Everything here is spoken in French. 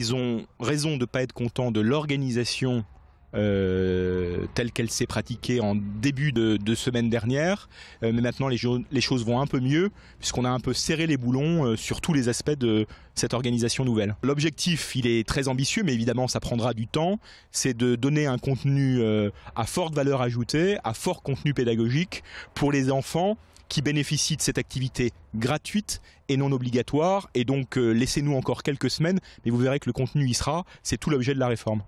Ils ont raison de ne pas être contents de l'organisation euh, telle qu'elle s'est pratiquée en début de, semaine dernière. Euh, mais maintenant, les, choses vont un peu mieux puisqu'on a un peu serré les boulons euh, sur tous les aspects de cette organisation nouvelle. L'objectif, il est très ambitieux, mais évidemment, ça prendra du temps. C'est de donner un contenu euh, à forte valeur ajoutée, à fort contenu pédagogique pour les enfants qui bénéficient de cette activité gratuite et non obligatoire. Et donc, laissez-nous encore quelques semaines, mais vous verrez que le contenu y sera. C'est tout l'objet de la réforme.